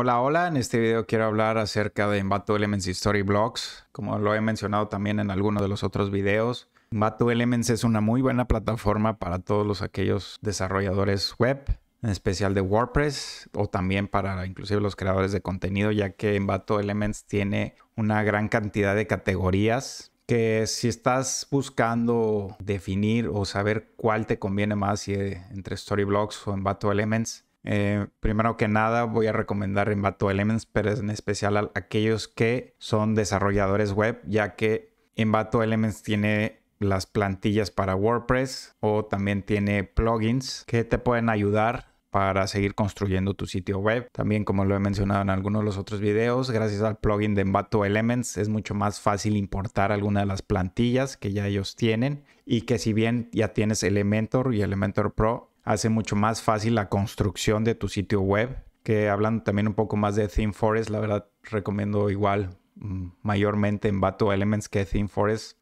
Hola, hola, en este video quiero hablar acerca de Envato Elements y Storyblocks. Como lo he mencionado también en algunos de los otros videos, Envato Elements es una muy buena plataforma para todos los, aquellos desarrolladores web, en especial de WordPress o también para inclusive los creadores de contenido, ya que Envato Elements tiene una gran cantidad de categorías que si estás buscando definir o saber cuál te conviene más eh, entre Storyblocks o Envato Elements, eh, primero que nada, voy a recomendar Envato Elements, pero en especial a aquellos que son desarrolladores web, ya que Envato Elements tiene las plantillas para WordPress o también tiene plugins que te pueden ayudar para seguir construyendo tu sitio web. También, como lo he mencionado en algunos de los otros videos, gracias al plugin de Envato Elements es mucho más fácil importar alguna de las plantillas que ya ellos tienen y que si bien ya tienes Elementor y Elementor Pro, hace mucho más fácil la construcción de tu sitio web. Que hablan también un poco más de Theme la verdad recomiendo igual mm, mayormente en Bato Elements que Theme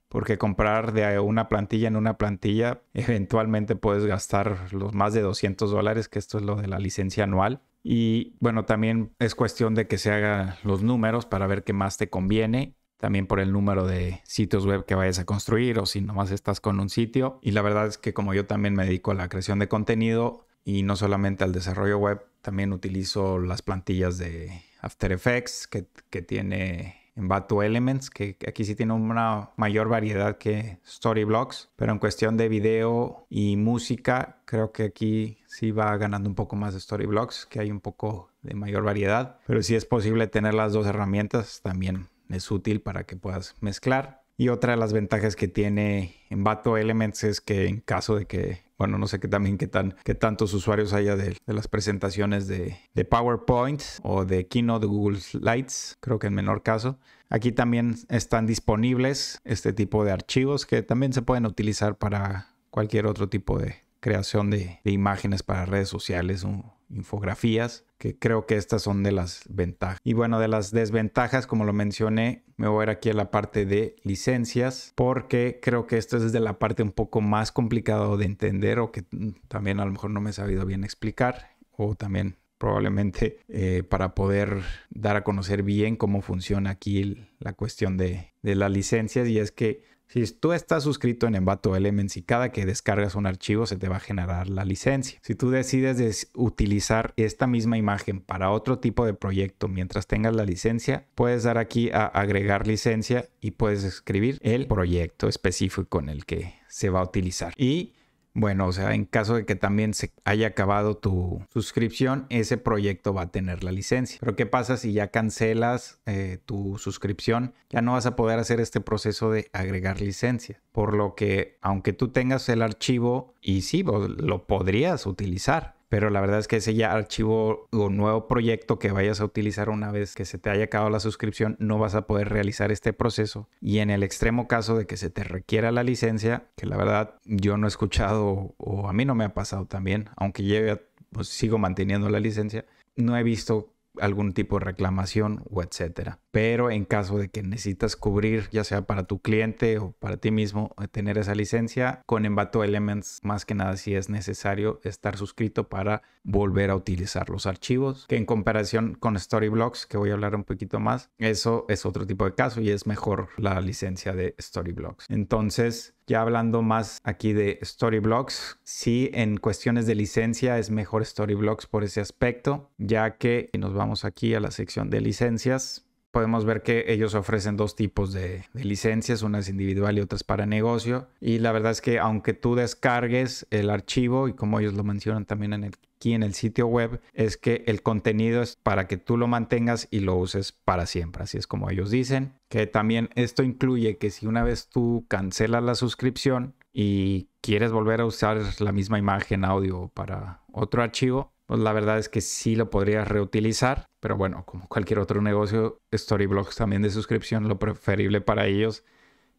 porque comprar de una plantilla en una plantilla, eventualmente puedes gastar los más de 200 dólares, que esto es lo de la licencia anual. Y bueno, también es cuestión de que se hagan los números para ver qué más te conviene también por el número de sitios web que vayas a construir o si nomás estás con un sitio. Y la verdad es que como yo también me dedico a la creación de contenido y no solamente al desarrollo web, también utilizo las plantillas de After Effects que, que tiene en Elements, que aquí sí tiene una mayor variedad que Storyblocks, pero en cuestión de video y música, creo que aquí sí va ganando un poco más de Storyblocks, que hay un poco de mayor variedad, pero si sí es posible tener las dos herramientas, también es útil para que puedas mezclar. Y otra de las ventajas que tiene Envato Elements es que en caso de que, bueno, no sé qué también qué tan qué tantos usuarios haya de, las presentaciones de, PowerPoint o de Keynote de Google Slides, creo que en menor caso. Aquí también están disponibles este tipo de archivos que también se pueden utilizar para cualquier otro tipo de creación de, imágenes para redes sociales, un, infografías, que creo que estas son de las ventajas. Y bueno, de las desventajas, como lo mencioné, me voy a ir aquí a la parte de licencias, porque creo que esto es de la parte un poco más complicado de entender o que mm, también a lo mejor no me he sabido bien explicar o también probablemente eh, para poder dar a conocer bien cómo funciona aquí la cuestión de, de las licencias y es que si tú estás suscrito en Envato Elements y cada que descargas un archivo se te va a generar la licencia. Si tú decides utilizar esta misma imagen para otro tipo de proyecto mientras tengas la licencia, puedes dar aquí a agregar licencia y puedes escribir el proyecto específico en el que se va a utilizar. Y bueno, o sea, en caso de que también se haya acabado tu suscripción, ese proyecto va a tener la licencia. Pero ¿qué pasa si ya cancelas eh, tu suscripción? Ya no vas a poder hacer este proceso de agregar licencia. Por lo que, aunque tú tengas el archivo, y sí, lo podrías utilizar, pero la verdad es que ese ya archivo o nuevo proyecto que vayas a utilizar una vez que se te haya acabado la suscripción, no vas a poder realizar este proceso. Y en el extremo caso de que se te requiera la licencia, que la verdad yo no he escuchado o a mí no me ha pasado también, aunque lleve, pues, sigo manteniendo la licencia, no he visto algún tipo de reclamación o etcétera. Pero en caso de que necesitas cubrir, ya sea para tu cliente o para ti mismo, eh, tener esa licencia, con Envato Elements, más que nada, si es necesario estar suscrito para volver a utilizar los archivos, que en comparación con Storyblocks, que voy a hablar un poquito más, eso es otro tipo de caso y es mejor la licencia de Storyblocks. Entonces, ya hablando más aquí de Storyblocks, sí, en cuestiones de licencia es mejor Storyblocks por ese aspecto, ya que nos vamos aquí a la sección de licencias, podemos ver que ellos ofrecen dos tipos de, licencias, unas es individual y otras para negocio. Y la verdad es que aunque tú descargues el archivo, y como ellos lo mencionan también en el, aquí en el sitio web, es que el contenido es para que tú lo mantengas y lo uses para siempre, así es como ellos dicen. Que también esto incluye que si una vez tú cancelas la suscripción y quieres volver a usar la misma imagen, audio para otro archivo, pues la verdad es que sí lo podría reutilizar, pero bueno, como cualquier otro negocio, Storyblocks también de suscripción, lo preferible para ellos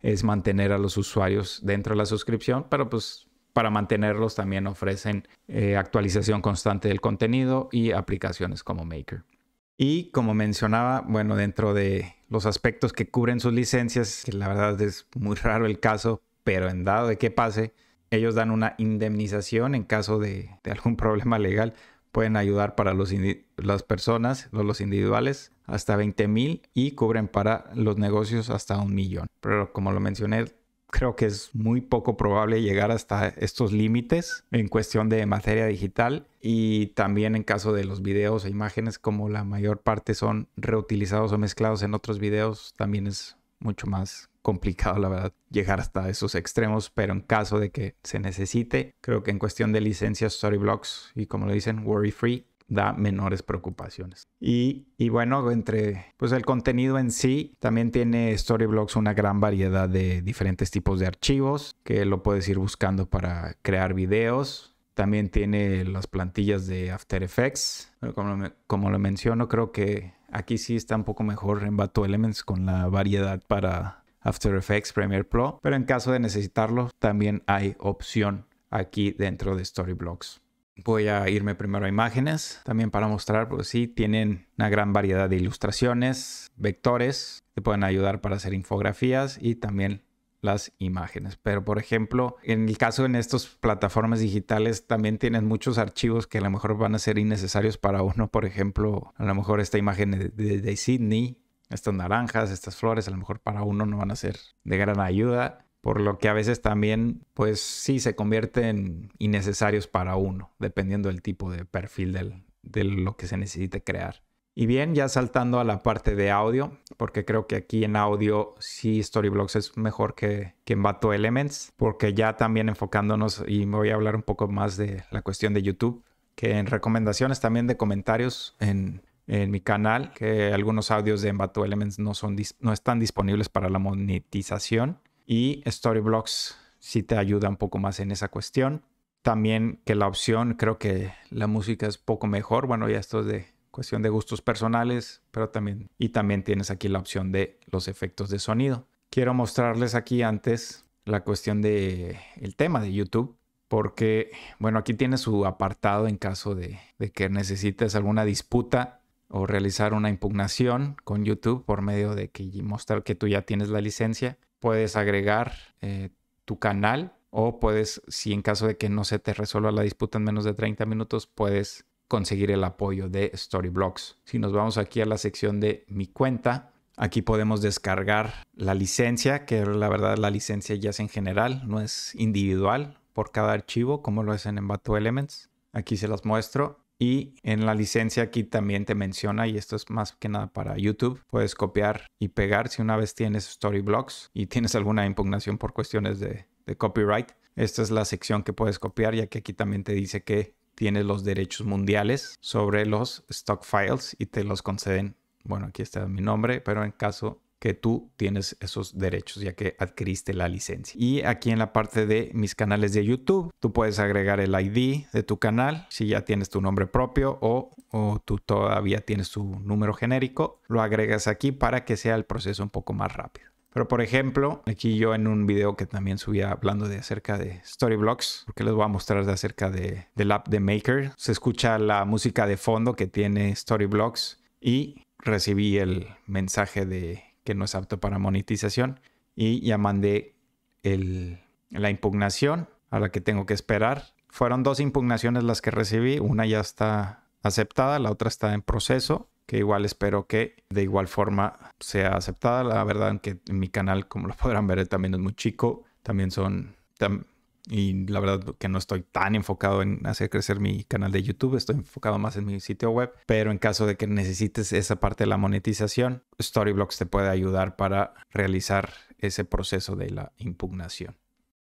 es mantener a los usuarios dentro de la suscripción, pero pues para mantenerlos también ofrecen eh, actualización constante del contenido y aplicaciones como Maker. Y como mencionaba, bueno, dentro de los aspectos que cubren sus licencias, la verdad es muy raro el caso, pero en dado de que pase, ellos dan una indemnización en caso de algún problema legal pueden ayudar para los las personas, los, individuales, hasta 20 mil y cubren para los negocios hasta un millón. Pero como lo mencioné, creo que es muy poco probable llegar hasta estos límites en cuestión de materia digital y también en caso de los videos e imágenes, como la mayor parte son reutilizados o mezclados en otros videos, también es mucho más complicado, la verdad, llegar hasta esos extremos, pero en caso de que se necesite, creo que en cuestión de licencias, Storyblocks y como lo dicen, worry free, da menores preocupaciones. Y, y, bueno, entre pues el contenido en sí, también tiene Storyblocks una gran variedad de diferentes tipos de archivos que lo puedes ir buscando para crear videos. También tiene las plantillas de After Effects. Como, como lo menciono, creo que aquí sí está un poco mejor en Elements con la variedad para After Effects, Premiere Pro, pero en caso de necesitarlo también hay opción aquí dentro de Storyblocks. Voy a irme primero a imágenes, también para mostrar, porque sí, tienen una gran variedad de ilustraciones, vectores, te pueden ayudar para hacer infografías y también las imágenes. Pero por ejemplo, en el caso en estas plataformas digitales también tienen muchos archivos que a lo mejor van a ser innecesarios para uno. Por ejemplo, a lo mejor esta imagen de Sydney estas naranjas, estas flores, a lo mejor para uno no van a ser de gran ayuda, por lo que a veces también, pues sí, se convierten innecesarios para uno, dependiendo del tipo de perfil del, de lo que se necesite crear. Y bien, ya saltando a la parte de audio, porque creo que aquí en audio sí Storyblocks es mejor que, que en Bato Elements, porque ya también enfocándonos, y me voy a hablar un poco más de la cuestión de YouTube, que en recomendaciones también de comentarios en en mi canal, que algunos audios de Envato Elements no, son no están disponibles para la monetización. Y Storyblocks sí te ayuda un poco más en esa cuestión. También que la opción, creo que la música es poco mejor. Bueno, ya esto es de cuestión de gustos personales, pero también... Y también tienes aquí la opción de los efectos de sonido. Quiero mostrarles aquí antes la cuestión de el tema de YouTube porque, bueno, aquí tiene su apartado en caso de, de, que necesites alguna disputa o realizar una impugnación con YouTube por medio de que mostrar que tú ya tienes la licencia. Puedes agregar eh, tu canal o puedes, si en caso de que no se te resuelva la disputa en menos de 30 minutos, puedes conseguir el apoyo de Storyblocks. Si nos vamos aquí a la sección de mi cuenta, aquí podemos descargar la licencia, que la verdad la licencia ya es en general, no es individual por cada archivo como lo hacen en Envato Elements. Aquí se las muestro. Y en la licencia aquí también te menciona, y esto es más que nada para YouTube, puedes copiar y pegar si una vez tienes Storyblocks y tienes alguna impugnación por cuestiones de, copyright. Esta es la sección que puedes copiar, ya que aquí también te dice que tienes los derechos mundiales sobre los stock files y te los conceden. Bueno, aquí está mi nombre, pero en caso que tú tienes esos derechos ya que adquiriste la licencia. Y aquí en la parte de mis canales de YouTube, tú puedes agregar el ID de tu canal si ya tienes tu nombre propio o, tú todavía tienes tu número genérico, lo agregas aquí para que sea el proceso un poco más rápido. Pero por ejemplo, aquí yo en un video que también subía hablando de acerca de Storyblocks, porque les voy a mostrar de acerca de, del app de Maker, se escucha la música de fondo que tiene Storyblocks y recibí el mensaje de que no es apto para monetización. Y ya mandé la impugnación a la que tengo que esperar. Fueron dos impugnaciones las que recibí. Una ya está aceptada, la otra está en proceso, que igual espero que de igual forma sea aceptada. La verdad que en mi canal, como lo podrán ver, también es muy chico. También son... Y la verdad que no estoy tan enfocado en hacer crecer mi canal de YouTube, estoy enfocado más en mi sitio web, pero en caso de que necesites esa parte de la monetización, Storyblocks te puede ayudar para realizar ese proceso de la impugnación.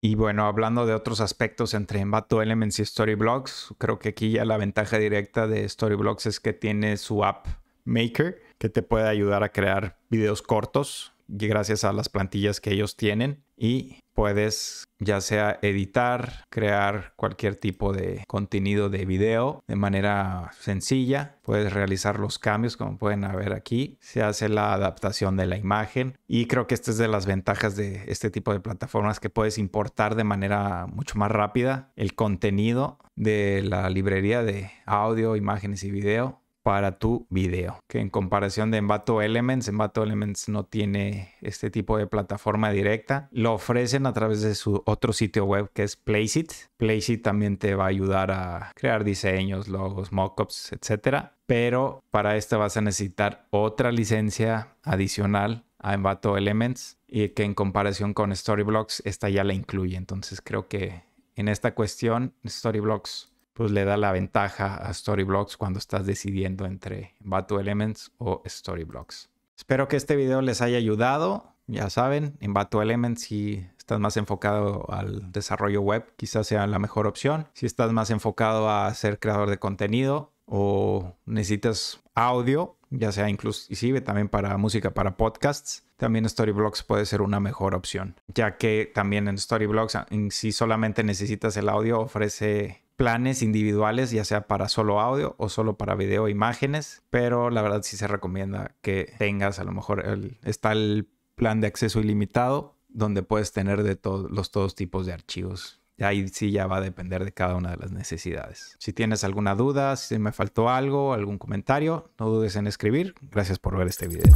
Y bueno, hablando de otros aspectos entre Envato Elements y Storyblocks, creo que aquí ya la ventaja directa de Storyblocks es que tiene su app Maker, que te puede ayudar a crear videos cortos gracias a las plantillas que ellos tienen y puedes ya sea editar, crear cualquier tipo de contenido de video de manera sencilla, puedes realizar los cambios como pueden ver aquí, se hace la adaptación de la imagen y creo que esta es de las ventajas de este tipo de plataformas que puedes importar de manera mucho más rápida el contenido de la librería de audio, imágenes y video para tu video. Que en comparación de Envato Elements, Envato Elements no tiene este tipo de plataforma directa. Lo ofrecen a través de su otro sitio web que es Placeit. Placeit también te va a ayudar a crear diseños, logos, mockups, etcétera. Pero para esto vas a necesitar otra licencia adicional a Envato Elements y que en comparación con Storyblocks esta ya la incluye. Entonces creo que en esta cuestión Storyblocks pues le da la ventaja a Storyblocks cuando estás decidiendo entre Batu Elements o Storyblocks. Espero que este video les haya ayudado. Ya saben, en Batu Elements si estás más enfocado al desarrollo web, quizás sea la mejor opción. Si estás más enfocado a ser creador de contenido o necesitas audio, ya sea inclusive también para música, para podcasts, también Storyblocks puede ser una mejor opción, ya que también en Storyblocks, si solamente necesitas el audio, ofrece planes individuales, ya sea para solo audio o solo para video imágenes, pero la verdad sí se recomienda que tengas a lo mejor el, está el plan de acceso ilimitado donde puedes tener de todos los todos tipos de archivos. Ahí sí ya va a depender de cada una de las necesidades. Si tienes alguna duda, si me faltó algo, algún comentario, no dudes en escribir. Gracias por ver este video.